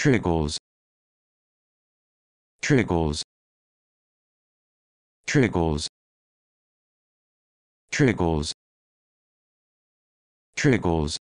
Triggers. Triggers. Triggers. Triggers. trickles